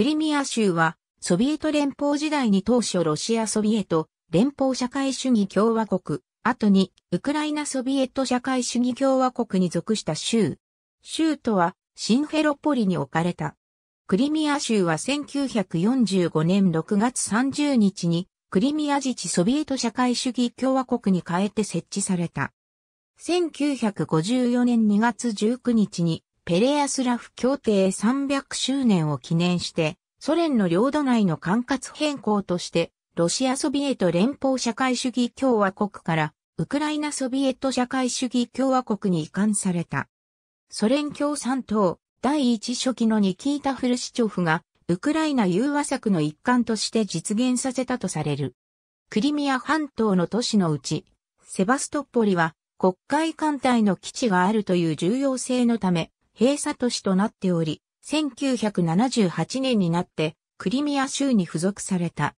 クリミア州は、ソビエト連邦時代に当初ロシアソビエト、連邦社会主義共和国、後に、ウクライナソビエト社会主義共和国に属した州。州都は、シンフェロポリに置かれた。クリミア州は1945年6月30日に、クリミア自治ソビエト社会主義共和国に変えて設置された。1954年2月19日に、ペレアスラフ協定300周年を記念して、ソ連の領土内の管轄変更として、ロシアソビエト連邦社会主義共和国からウクライナソビエト社会主義共和国に移管された。ソ連共産党第一書記のニキータ・フルシチョフがウクライナ融和策の一環として実現させたとされる。クリミア半島の都市のうち、セバストポリは国会艦隊の基地があるという重要性のため、閉鎖都市となっており、1978年になってクリミア州に付属された。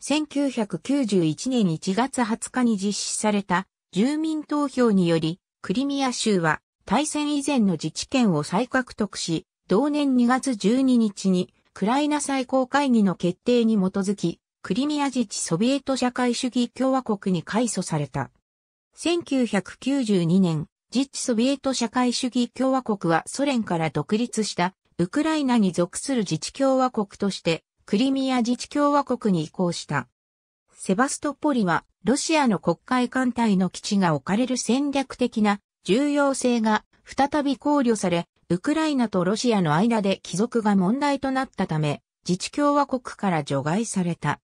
1991年1月20日に実施された住民投票により、クリミア州は大戦以前の自治権を再獲得し、同年2月12日にクライナ最高会議の決定に基づき、クリミア自治ソビエト社会主義共和国に改組された。1992年、実ソビエト社会主義共和国はソ連から独立したウクライナに属する自治共和国としてクリミア自治共和国に移行した。セバストポリはロシアの国会艦隊の基地が置かれる戦略的な重要性が再び考慮され、ウクライナとロシアの間で帰属が問題となったため、自治共和国から除外された。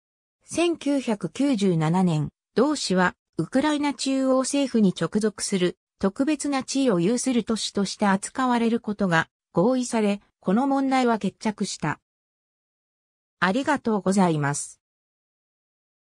1997年、同市はウクライナ中央政府に直属する特別な地位を有する都市として扱われることが合意され、この問題は決着した。ありがとうございます。